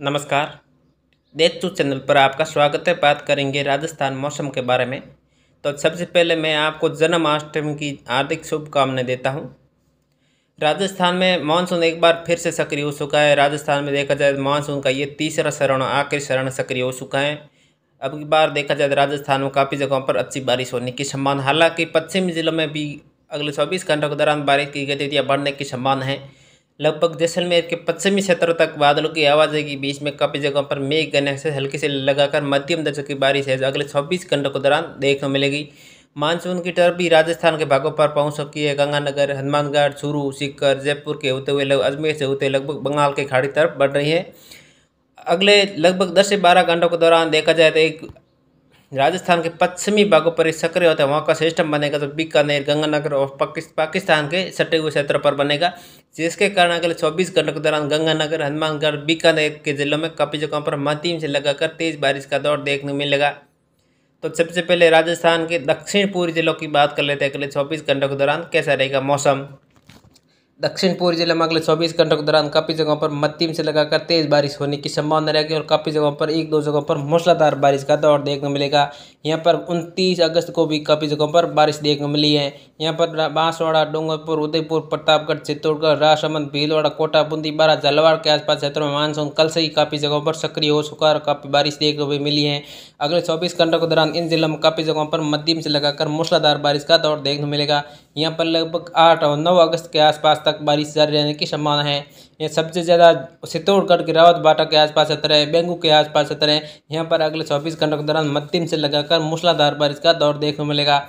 नमस्कार देश to channel पर आपका स्वागत है बात करेंगे राजस्थान मौसम के बारे में तो सबसे पहले मैं आपको जन्माष्टमी की हार्दिक शुभकामनाएं देता हूं राजस्थान में मानसून एक बार फिर से सक्रिय हो चुका है राजस्थान में देखा जाए तो मानसून का ये तीसरा शरण आखिरी शरण सक्रिय हो चुका है अब की बार देखा जाए तो राजस्थान में काफ़ी जगहों पर अच्छी बारिश होने की संभावना हालांकि पश्चिमी जिलों में भी अगले चौबीस घंटों के दौरान बारिश की गतिविधियाँ बढ़ने की संभावना है लगभग जैसलमेर के पश्चिमी क्षेत्रों तक बादलों की आवाजाही के बीच में काफ़ी जगहों पर मेघ गने से हल्की से लगाकर मध्यम दर्जे की बारिश है जो अगले 26 घंटों के दौरान देखने मिलेगी मानसून की भी राजस्थान के भागों पर पहुंच सकती है गंगानगर हनुमानगढ़ चूरू सीकर जयपुर के होते हुए अजमेर से होते लगभग बंगाल की खाड़ी तरफ बढ़ रही है अगले लगभग दस से बारह घंटों के दौरान देखा जाए तो एक राजस्थान के पश्चिमी भागों पर सक्रिय होता है वहाँ का सिस्टम बनेगा तो बीकानेर गंगानगर और पाकिस्तान के सटे हुए क्षेत्र पर बनेगा जिसके कारण अगले 24 घंटों के दौरान गंगानगर हनुमानगढ़ बीकानेर के जिलों में काफ़ी जगहों पर मध्यम से लगाकर तेज़ बारिश का दौर देखने को मिलेगा तो सबसे पहले राजस्थान के दक्षिण पूर्व जिलों की बात कर लेते हैं अगले चौबीस घंटों के दौरान कैसा रहेगा मौसम दक्षिण पूर्व जिले में अगले चौबीस घंटों के दौरान काफ़ी जगहों पर मध्यम से लगाकर तेज़ बारिश होने की संभावना रहेगी और काफ़ी जगहों पर एक दो जगहों पर मूसलाधार बारिश का दौर देखने मिलेगा यहाँ पर उनतीस अगस्त को भी काफ़ी जगहों पर बारिश देखने को मिली है यहाँ पर बांसवाड़ा डूंगरपुर उदयपुर प्रतापगढ़ चित्तौड़गढ़ राजसमंद भीलवाड़ा कोटा बूंदी बारा झालावाड़ के आसपास क्षेत्रों में मानसून कल से ही काफ़ी जगहों पर सक्रिय हो चुका और काफ़ी बारिश देखने को मिली है अगले चौबीस घंटों के दौरान इन जिलों में काफ़ी जगहों पर मध्यम से लगाकर मूसलाधार बारिश का दौर देखने मिलेगा यहाँ पर लगभग आठ और नौ अगस्त के आसपास तक बारिश जारी रहने की संभावना है यह सबसे ज़्यादा चित्तौड़गढ़ के रावत बाटा के आसपास क्षेत्र है बेंगू के आसपास क्षेत्र है यहाँ पर अगले चौबीस घंटों के दौरान मध्यम से लगाकर मूसलाधार बारिश का दौर देखने को मिलेगा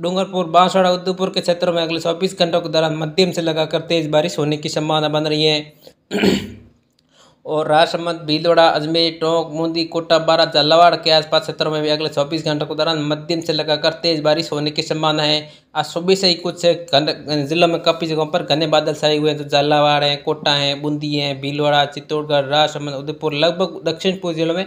डूंगरपुर बांसवाड़ा उदयपुर के क्षेत्रों में अगले चौबीस घंटों के दौरान मध्यम से लगाकर तेज बारिश होने की संभावना बन रही है और राजसमंद भीलवाड़ा अजमेर टोंक बूंदी कोटा बारा झालावाड़ के आसपास क्षेत्रों में भी अगले चौबीस घंटों के दौरान मध्यम से लगाकर तेज बारिश होने की संभावना है आज सुबह से ही कुछ जिलों में काफ़ी जगहों पर घने बादल छाए हुए हैं तो झालावाड़ है कोटा हैं बूंदी हैं भीलवाड़ा चित्तौड़गढ़ राजसमंद उदयपुर लगभग दक्षिण पूर्व जिलों में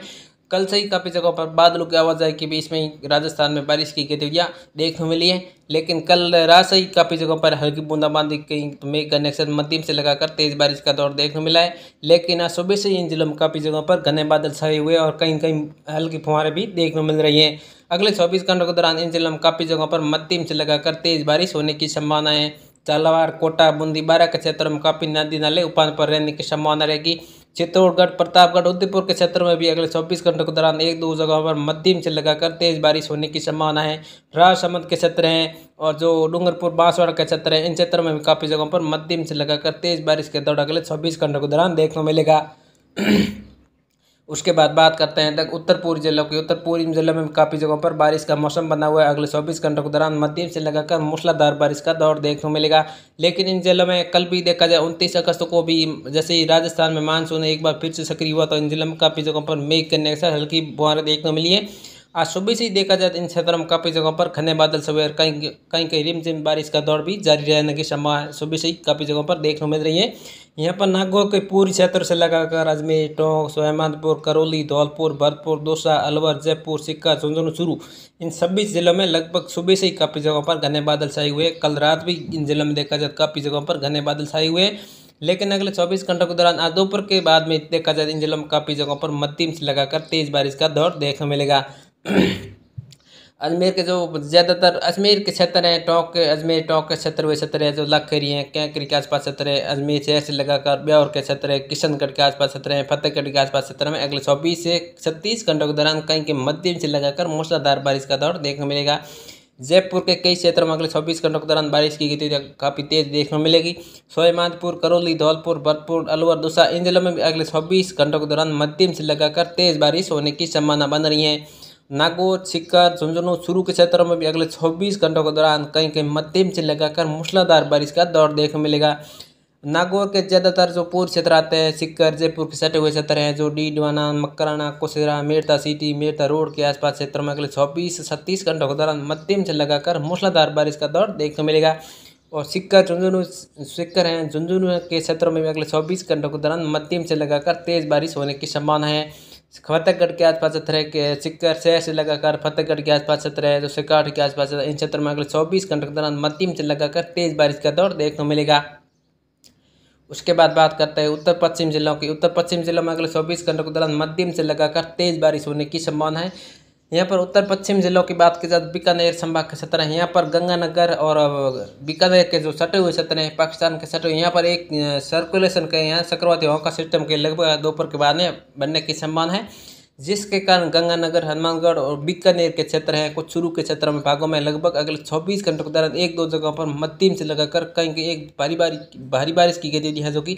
कल से ही काफ़ी जगहों पर बादलों की आवाजाही के बीच में राजस्थान में बारिश की गतिविधियाँ देखने को मिली है लेकिन कल रात से ही काफ़ी जगहों पर हल्की बूंदाबांदी कहीं मेघ का मध्यम से लगाकर तेज बारिश का दौर देखने को मिला है लेकिन आज सुबह से ही इन जिलों में काफ़ी जगहों पर घने बादल छाए हुए और कहीं कहीं हल्की फुहारें भी देखने मिल रही हैं अगले चौबीस घंटों के दौरान इन जिलों में काफ़ी जगहों पर मध्यम से लगाकर तेज बारिश होने की संभावना है झालावाड़ कोटा बूंदी बारह के क्षेत्रों में काफ़ी नदी नाले उफान पर रहने की संभावना रहेगी चित्तौड़गढ़ प्रतापगढ़ उदयपुर के क्षेत्र में भी अगले 24 घंटों के दौरान एक दो जगहों पर मध्यम से लगाकर तेज बारिश होने की संभावना है राजसमंद के क्षेत्र हैं और जो डूंगरपुर बांसवाड़ा के क्षेत्र हैं इन क्षेत्रों में भी काफ़ी जगहों पर मध्यम से लगाकर तेज बारिश के दौरान अगले चौबीस घंटों के दौरान देखने को मिलेगा उसके बाद बात करते हैं तक उत्तर पूर्व जिलों की उत्तर पूर्व जिलों में काफ़ी जगहों पर बारिश का मौसम बना हुआ है अगले चौबीस घंटों के दौरान मध्यम से लगाकर मूसलाधार बारिश का दौर देखने को मिलेगा लेकिन इन जिलों में कल भी देखा जाए उनतीस अगस्त को भी जैसे ही राजस्थान में मानसून एक बार फिर से सक्रिय हुआ तो इन जिलों में काफ़ी जगहों पर मेघ करने के साथ हल्की बुहारें देखने को मिली है आज सुबह से ही देखा जाए तो इन क्षेत्रों में काफ़ी जगहों पर घने बादल सवेर कहीं कहीं कहीं रिमझिम बारिश का दौर भी जारी रहने की संभावना सुबह से ही काफ़ी जगहों पर देखने को मिल रही है यहाँ पर नागौर के पूरी क्षेत्र से लगाकर अजमेर टोंक सोहमानपुर करौली धौलपुर भरतपुर दौसा अलवर जयपुर सिक्का झुंझुनू चुरू इन सभी जिलों में लगभग सुबह से ही काफ़ी जगहों पर घने बादल छाए हुए कल रात भी इन जिलों में देखा जाए तो काफ़ी जगहों पर घने बादल छाए हुए लेकिन अगले 24 घंटों के दौरान आज दोपहर के बाद में देखा जाए तो इन जिलों में काफ़ी जगहों पर मध्यम से लगाकर तेज़ बारिश का दौर देखने मिलेगा अजमेर के जो ज़्यादातर अजमेर के क्षेत्र हैं टोंक अजमेर टोंक के क्षेत्र वे क्षेत्र हैं जो लाखेरी हैं कैंकरी के आसपास क्षेत्र है अजमेर शहर से लगाकर ब्यौर के क्षेत्र है किशनगढ़ के आसपास क्षेत्र हैं फतेहगढ़ के आसपास क्षेत्र में अगले चौबीस से छत्तीस घंटों के दौरान कहीं के मध्यम से लगाकर मूसलाधार बारिश का दौर देखने मिलेगा जयपुर के कई क्षेत्रों में अगले चौबीस घंटों के दौरान बारिश की गति काफ़ी तेज देखने मिलेगी सोयमाधपुर करौली धौलपुर भरतपुर अलवर दूसरा इन जिलों में भी अगले चौबीस घंटों के दौरान मध्यम से लगाकर तेज बारिश होने की संभावना बन रही है नागौर सिक्का झुंझुनू शुरू के क्षेत्र में भी अगले 24 घंटों के दौरान कहीं कहीं मध्यम से लगाकर मूसलाधार बारिश का दौर देखने मिलेगा नागौर के ज़्यादातर जो पूर्व क्षेत्र आते हैं सिक्कर जयपुर के सटे हुए क्षेत्र हैं जो डीडवाना मकराना कुशरा मेरता सिटी मेरता रोड के आसपास क्षेत्र में अगले चौबीस से छत्तीस घंटों के दौरान मध्यम से लगाकर मूसलाधार बारिश का दौर देखने मिलेगा और सिक्कर झुंझुनू सिक्कर हैं झुंझुनू के क्षेत्रों में भी अगले चौबीस घंटों के दौरान मध्यम से लगाकर तेज़ बारिश होने की संभावना है फतेहगढ़ के आसपास क्षेत्र है सिक्कर शहर से लगाकर फतेहगढ़ के आसपास क्षेत्र है जो सिकाट के आसपास इन क्षेत्र में अगले चौबीस घंटे के दौरान मध्यम से लगाकर तेज बारिश का दौर देखने को मिलेगा उसके बाद बात करते हैं उत्तर पश्चिम जिलों की उत्तर पश्चिम जिलों में अगले चौबीस घंटों के दौरान मध्यम से लगाकर तेज बारिश होने की संभावना है यहाँ पर उत्तर पश्चिम जिलों की बात की जाए तो बीकानेर संभाग के क्षेत्र हैं यहाँ पर गंगानगर और बीकानेर के जो सटे हुए क्षेत्र हैं पाकिस्तान के सटे हुए यहाँ पर एक सर्कुलेशन के यहाँ चक्रवाती हवा का सिस्टम के लगभग दोपहर के बाद में बनने की संभावना है जिसके कारण गंगानगर हनुमानगढ़ और बीकानेर के क्षेत्र हैं कुछ शुरू के क्षेत्रों में भागों में लगभग अगले छब्बीस घंटों के दौरान एक दो जगहों पर मध्यम से लगाकर कहीं एक भारी बारिश भारी बारिश की गई है जो कि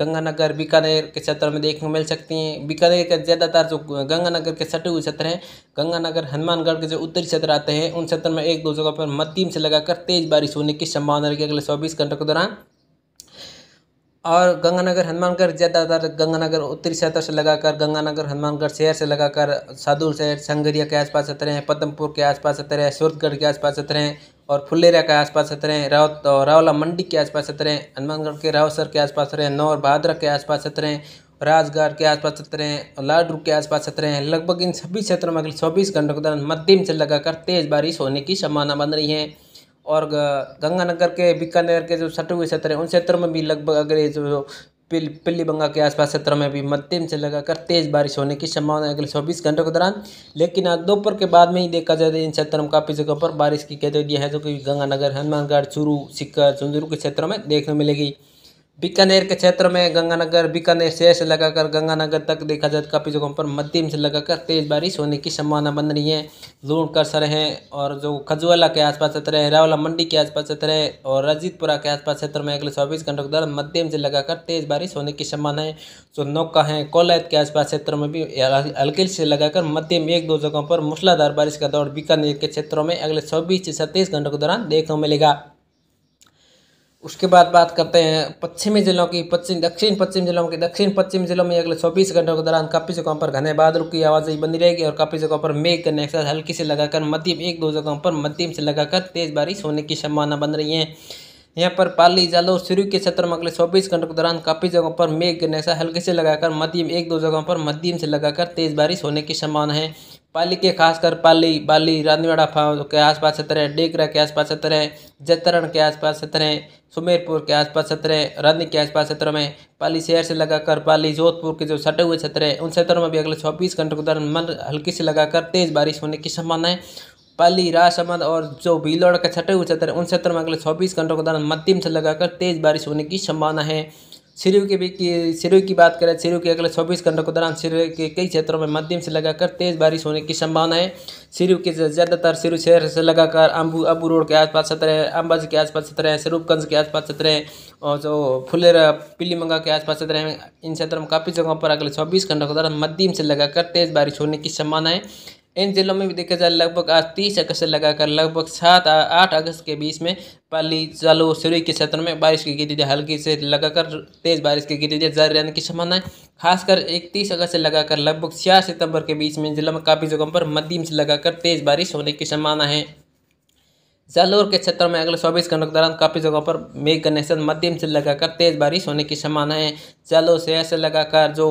गंगानगर बीकानेर के क्षेत्र में देखने को मिल सकती हैं बीकानेर के ज़्यादातर जो गंगानगर के सटे हुए क्षेत्र हैं गंगानगर हनुमानगढ़ के जो उत्तरी क्षेत्र आते हैं उन क्षेत्र में एक दो जगह पर मध्यम से लगाकर तेज़ बारिश होने की संभावना रहेगी अगले चौबीस घंटों के दौरान और गंगानगर हनुमानगढ़ ज़्यादातर गंगानगर उत्तरी क्षेत्र से लगाकर गंगानगर हनुमानगढ़ शहर से लगाकर सादुल शहर संगरिया के आसपास क्षेत्र हैं पदमपुर के आसपास क्षेत्र हैं सूरतगढ़ के आसपास क्षेत्र हैं और फुलेरा के आसपास क्षेत्र हैं राव तो रावला मंडी के आसपास क्षेत्र हैं हनुमानगढ़ के रावसर के आसपास क्षेत्र हैं नौर भादरा के आसपास क्षेत्र हैं राजगढ़ के आसपास क्षेत्र हैं लाडरू के आसपास क्षेत्र हैं लगभग इन सभी क्षेत्रों में अगले चौबीस घंटों के दौरान मध्यम से लगाकर तेज़ बारिश होने की संभावना बन रही है और गंगानगर के बीकानेर के जो सटे हुए क्षेत्र हैं उन क्षेत्रों में भी लगभग अगले जो पिल बंगा के आसपास क्षेत्रों में भी मध्यम से लगाकर तेज़ बारिश होने की संभावना है अगले चौबीस घंटों के दौरान लेकिन आज दोपहर के बाद में ही देखा जाए तो इन क्षेत्रों में काफ़ी जगहों पर बारिश की कैदियाँ है जो कि गंगानगर हनुमानगढ़ चूरू सिक्कर चुंदुरू के क्षेत्रों में देखने मिलेगी बीकानेर के क्षेत्र में गंगानगर बीकानेर से से लगाकर गंगानगर तक देखा जाए तो काफ़ी जगहों पर मध्यम से लगाकर तेज़ बारिश होने की संभावना बन रही है लूण सर हैं और जो खजुआला के आसपास क्षेत्र है रावला मंडी के आसपास क्षेत्र है और रजीतपुरा के आसपास क्षेत्र में अगले चौबीस घंटों के दौरान मध्यम से लगाकर तेज़ बारिश होने की संभावना है जो नौका है कोलायत के आसपास क्षेत्र में भी हल्के से लगाकर मध्यम एक दो जगहों पर मूसलाधार बारिश का दौर बीकानेर के क्षेत्रों में अगले चौबीस से सत्ताईस घंटों के दौरान देखने को मिलेगा उसके बाद बात करते हैं पश्चिमी जिलों की पश्चिम दक्षिण पश्चिम जिलों की दक्षिण पश्चिम जिलों में अगले 24 घंटों के दौरान काफ़ी जगहों पर घने बादल की आवाजाही बनी रहेगी और काफ़ी जगहों पर मेघ करने के साथ हल्की से लगाकर मध्यम एक दो जगहों पर मध्यम से लगाकर तेज़ बारिश होने की संभावना बन रही है यहाँ पर पाली जालोर सूर्य के क्षेत्र में अगले चौबीस घंटों के दौरान काफी जगहों पर मेघ गिरने से हल्के से लगाकर मध्यम एक दो जगहों पर मध्यम से लगाकर तेज बारिश होने की संभावना है पाली के खासकर पाली बाली रानीवाड़ा फाव के आसपास क्षेत्र है डेगरा के आसपास क्षेत्र है जतरण के आसपास क्षेत्र है सुमेरपुर के आसपास क्षेत्र है रानी के आसपास क्षेत्र में पाली शहर से लगाकर पाली जोधपुर के जो सटे हुए क्षेत्र है उन क्षेत्रों में भी अगले चौबीस घंटों के दौरान मन हल्की से लगाकर तेज बारिश होने की संभावना है पाली राजसमंद और जो भीलोड़ के छठे हुए क्षेत्र उन क्षेत्र में अगले चौबीस घंटों के दौरान मध्यम से लगाकर तेज बारिश होने की संभावना है सिरु के भी की सिरु की बात करें सिरु के अगले 24 घंटों के दौरान सिरु के कई क्षेत्रों में मध्यम से लगाकर तेज़ बारिश होने की संभावना है सिरु के ज़्यादातर सिरु शहर से लगाकर अम्बू अबू रोड के आसपास क्षेत्र है अम्बाज के आसपास क्षेत्र है सिरूपगंज के आसपास क्षेत्र है और जो फुलेरा पिलीमंगा के आसपास क्षेत्र हैं इन क्षेत्रों में काफ़ी जगहों पर अगले चौबीस घंटों के दौरान मध्यम से लगाकर तेज़ बारिश होने की संभावना है इन जिलों में भी देखा जाए लगभग आज तीस अगस्त से लगाकर लगभग सात आठ अगस्त के बीच में पाली जालो सूर्य के क्षेत्र में बारिश की गिरी हल्की से लगाकर तेज़ बारिश की गिरी जारी रहने की संभावना है खासकर इकतीस अगस्त से लगाकर लगभग छियास सितंबर के बीच में जिलों में काफ़ी जगहों पर मध्यम से लगाकर तेज़ बारिश होने की संभावना है जालोर के क्षेत्र में अगले चौबीस घंटों के दौरान काफ़ी जगहों पर मेघ गर्जन मध्यम से लगाकर तेज़ बारिश होने की संभावना है जलो शहर से लगाकर जो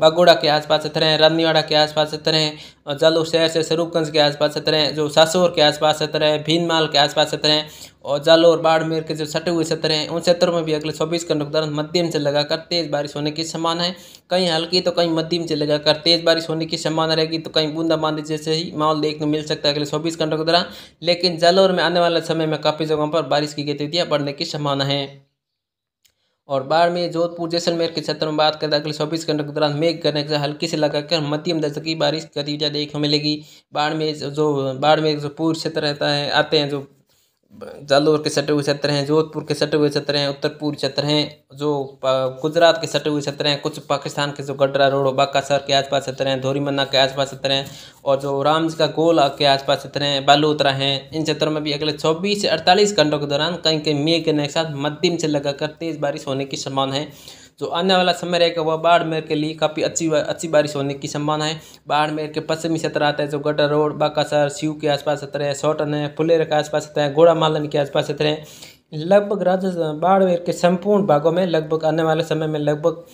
बगोड़ा के आसपास क्षेत्र हैं रानीवाड़ा के आसपास क्षेत्र हैं जालोर शहर से स्वरूपगंज के आसपास क्षेत्र हैं जो सासोर के आसपास क्षेत्र हैं भीनमाल के आसपास क्षेत्र हैं और और बाड़मेर के जो सटे हुए क्षेत्र हैं उन क्षेत्रों में भी अगले चौबीस घंटों के दौरान मध्यम से लगाकर तेज़ बारिश होने की संभावना है कहीं हल्की तो कहीं मध्यम से लगाकर तेज़ बारिश होने की संभावना रहेगी तो कहीं बूंदाबांदी जैसे ही माहौल देखने मिल सकता है अगले चौबीस घंटों के दौरान लेकिन जलोर में आने वाले समय में काफ़ी जगहों पर बारिश की गतिविधियाँ बढ़ने की संभावना है और बाड़मेर जोधपुर जैसलमेर के क्षेत्र में बात करें अगले चौबीस घंटों के दौरान मेघ करने से हल्की से लगाकर मध्यम दर्जे की बारिश गतिविधियाँ देखने को मिलेगी बाड़मेर जो बाड़मेर जो पूर्व क्षेत्र रहता है आते हैं जो जालोर के सटे हुए क्षेत्र हैं जोधपुर के सटे हुए क्षेत्र हैं उत्तर पूर्व क्षेत्र हैं जो गुजरात के सटे हुए क्षेत्र हैं कुछ पाकिस्तान के जो गडरा रोड बाका शहर के आसपास क्षेत्र हैं धोरीमन्ना के आसपास क्षेत्र हैं और जो रामज का गोल के आसपास क्षेत्र हैं बालोत्रा हैं इन क्षेत्रों में भी अगले चौबीस से अड़तालीस घंटों के दौरान कहीं कहीं मेघ के साथ मध्यम से लगाकर तेज़ बारिश होने की संभावना है जो तो आने वाला समय रहेगा वह बाड़मेर के लिए काफ़ी अच्छी अच्छी बारिश होने की संभावना है बाड़मेर के पश्चिमी क्षेत्र आता है जो गड्ढा रोड बाकासर शिव के आसपास क्षेत्र है सोटन है फुलेर के आसपास क्षेत्र है घोड़ा मालन के आसपास क्षेत्र है लगभग राजस्थान बाड़मेर के संपूर्ण भागों में लगभग आने वाले समय में लगभग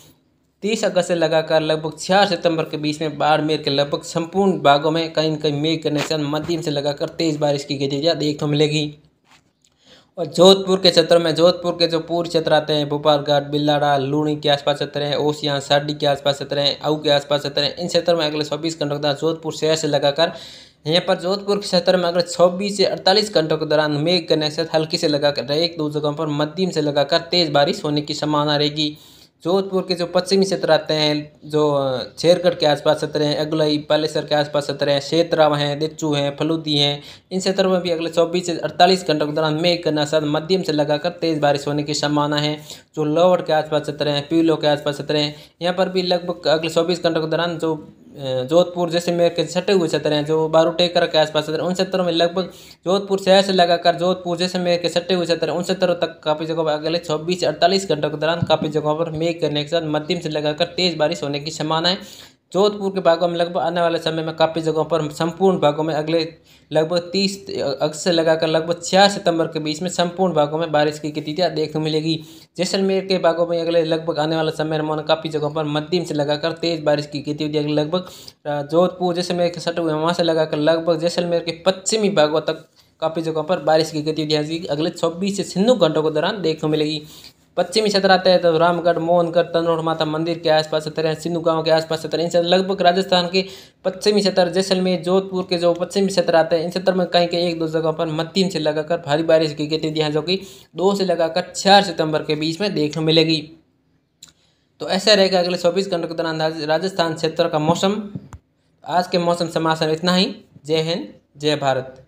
तीस अगस्त से लगाकर लगभग चार सितंबर के बीच में बाड़मेर के लगभग संपूर्ण भागों में कहीं कहीं मेघ कनेक्शन मध्यम से लगाकर तेज बारिश की गतिविधियाँ देखने को मिलेगी और जोधपुर के क्षेत्र में जोधपुर के जो पूर्व क्षेत्र आते हैं भोपालगढ़ बिल्लाड़ा लूणी के आसपास क्षेत्र हैं ओसियाँ साडी के आसपास क्षेत्र हैं अऊ के आसपास क्षेत्र हैं इन क्षेत्र में अगले चौबीस घंटों के दौरान जोधपुर शहर से लगाकर यहाँ पर जोधपुर के क्षेत्र में अगले छब्बीस से अड़तालीस घंटों के दौरान मेघ करने से हल्की से लगाकर एक दो जगहों पर मध्यम से लगाकर तेज बारिश होने की संभावना रहेगी जोधपुर के जो पश्चिमी क्षेत्र आते हैं जो छेरगढ़ के आसपास क्षेत्र हैं अगलई पालेसर के आसपास क्षेत्र हैं क्षेत्राव हैं दिच्चू हैं फलूदी हैं इन क्षेत्रों में भी अगले चौबीस से अड़तालीस घंटों के दौरान मेघ करना साथ मध्यम से लगाकर तेज़ बारिश होने की संभावना है जो लोवर के आसपास क्षेत्र हैं पीलो के आसपास क्षेत्र हैं यहाँ पर भी लगभग अगले चौबीस घंटों के दौरान जो जोधपुर जैसे के सटे हुए क्षेत्र हैं जो बारूटेकर के आसपास क्षेत्र उन क्षेत्रों में लगभग जोधपुर शहर से लगाकर जोधपुर जैसलमेर के सटे हुए क्षेत्र उन क्षेत्रों तक काफ़ी जगहों पर अगले चौबीस अड़तालीस घंटों के दौरान काफ़ी जगहों पर मेघ करने के साथ मध्यम से लगाकर तेज़ बारिश होने की संभावना है जोधपुर के भागों में लगभग आने वाले समय में काफ़ी जगहों पर संपूर्ण भागों में अगले लगभग तीस अगस्त से लगाकर लगभग छः सितंबर के बीच में संपूर्ण भागों में बारिश की गतिविधियाँ देखने मिलेगी जैसलमेर के भागों में अगले लगभग आने वाले समय में काफ़ी जगहों पर मध्यम से लगाकर तेज़ बारिश की गतिविधियाँ लगभग जोधपुर जैसलमेर के सटे हुए वहाँ से लगाकर लगभग जैसलमेर के पश्चिमी भागों तक काफ़ी जगहों पर बारिश की गतिविधियाँ अगले छब्बीस से छिन्नू घंटों के दौरान देखने को मिलेगी पश्चिमी क्षेत्र आता है तो रामगढ़ मोहनगढ़ तनोर माता मंदिर के आसपास क्षेत्र हैं सिंधु गांव के आसपास क्षेत्र इन लगभग राजस्थान के पश्चिमी क्षेत्र जैसलमेर जोधपुर के जो पश्चिमी क्षेत्र आते हैं इन क्षेत्र में कहीं कहीं एक दो जगहों पर मध्यम से लगाकर भारी बारिश की गतिविधियाँ जो कि दो से लगाकर चार सितंबर के बीच में देखने मिलेगी तो ऐसा रहेगा अगले चौबीस घंटों के दौरान राजस्थान क्षेत्र का मौसम आज के मौसम समाचार इतना ही जय हिंद जय भारत